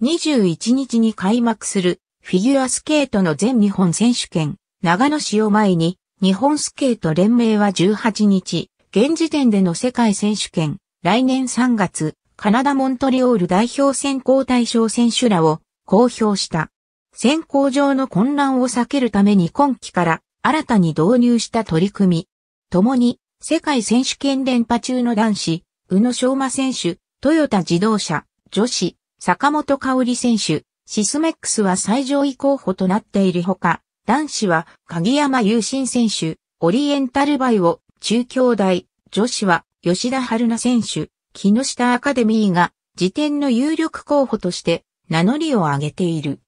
21日に開幕するフィギュアスケートの全日本選手権長野市を前に日本スケート連盟は18日現時点での世界選手権来年3月カナダモントリオール代表選考対象選手らを公表した。選考上の混乱を避けるために今期から新たに導入した取り組み。共に世界選手権連覇中の男子、宇野昌磨選手、トヨタ自動車、女子、坂本香織選手、シスメックスは最上位候補となっているほか、男子は鍵山優心選手、オリエンタルバイを中京大、女子は吉田春奈選手、木下アカデミーが時点の有力候補として名乗りを上げている。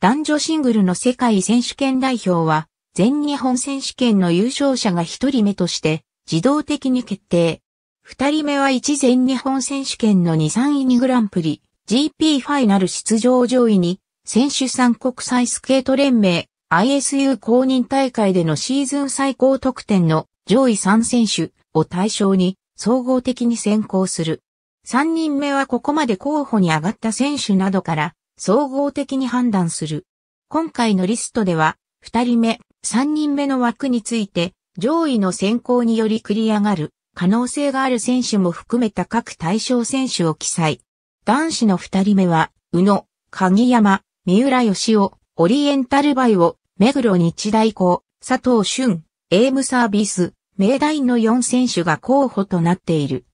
男女シングルの世界選手権代表は、全日本選手権の優勝者が一人目として自動的に決定。二人目は一全日本選手権の2、3位にグランプリ、GP ファイナル出場上位に、選手参国際スケート連盟 ISU 公認大会でのシーズン最高得点の上位3選手を対象に総合的に選考する。3人目はここまで候補に上がった選手などから総合的に判断する。今回のリストでは2人目、3人目の枠について上位の選考により繰り上がる可能性がある選手も含めた各対象選手を記載。男子の二人目は、宇野、鍵山、三浦義雄、オリエンタルバイオ、目黒日大校、佐藤俊、エームサービス、明大の4選手が候補となっている。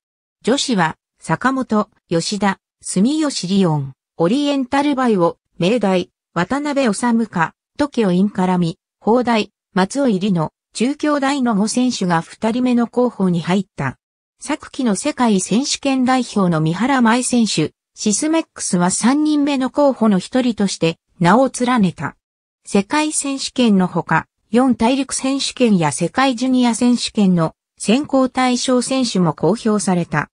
女子は、坂本、吉田、住吉リオン、オリエンタルバイオ、明大、渡辺治か、時をイン絡み、法大、松尾入野、中京大の5選手が2人目の候補に入った。昨季の世界選手権代表の三原舞選手、シスメックスは3人目の候補の一人として名を連ねた。世界選手権のほか、4大陸選手権や世界ジュニア選手権の選考対象選手も公表された。